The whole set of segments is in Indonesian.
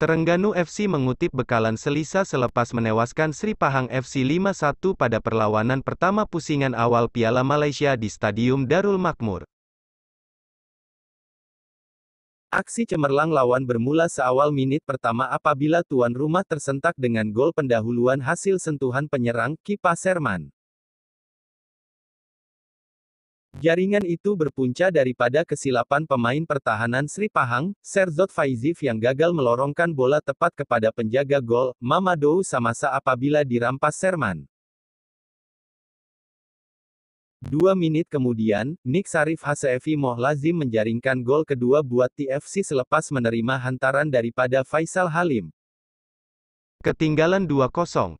Terengganu FC mengutip bekalan Selisa selepas menewaskan Sri Pahang FC 5-1 pada perlawanan pertama pusingan awal Piala Malaysia di Stadium Darul Makmur. Aksi cemerlang lawan bermula seawal menit pertama apabila tuan rumah tersentak dengan gol pendahuluan hasil sentuhan penyerang Kipa Serman. Jaringan itu berpunca daripada kesilapan pemain pertahanan Sri Pahang, Serzot Faiziv yang gagal melorongkan bola tepat kepada penjaga gol, Mamadou Samasa apabila dirampas Serman. Dua menit kemudian, Nick Sarif Hasefi Mohlazim menjaringkan gol kedua buat TFC selepas menerima hantaran daripada Faisal Halim. Ketinggalan 2-0.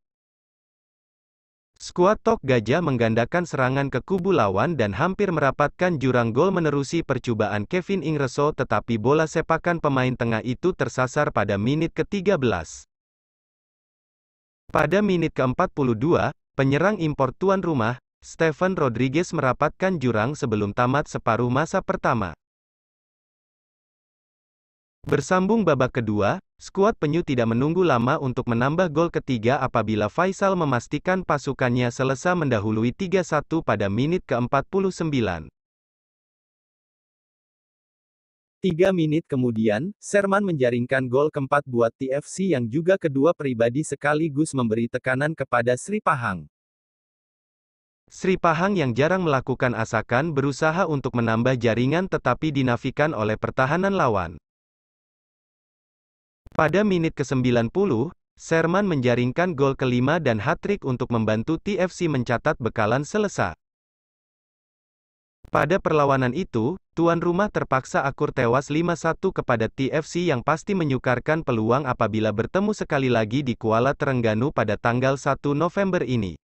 Skuad Tok Gajah menggandakan serangan ke kubu lawan dan hampir merapatkan jurang gol menerusi percobaan Kevin Ingreso tetapi bola sepakan pemain tengah itu tersasar pada menit ke-13. Pada menit ke-42, penyerang impor tuan rumah, Stephen Rodriguez merapatkan jurang sebelum tamat separuh masa pertama. Bersambung babak kedua, Skuad penyu tidak menunggu lama untuk menambah gol ketiga apabila Faisal memastikan pasukannya selesai mendahului 3-1 pada menit ke-49. Tiga menit kemudian, Sherman menjaringkan gol keempat buat TFC yang juga kedua pribadi sekaligus memberi tekanan kepada Sri Pahang. Sri Pahang yang jarang melakukan asakan berusaha untuk menambah jaringan tetapi dinafikan oleh pertahanan lawan. Pada menit ke-90, Sherman menjaringkan gol kelima dan hat-trick untuk membantu TFC mencatat bekalan selesai. Pada perlawanan itu, tuan rumah terpaksa akur tewas 5-1 kepada TFC yang pasti menyukarkan peluang apabila bertemu sekali lagi di Kuala Terengganu pada tanggal 1 November ini.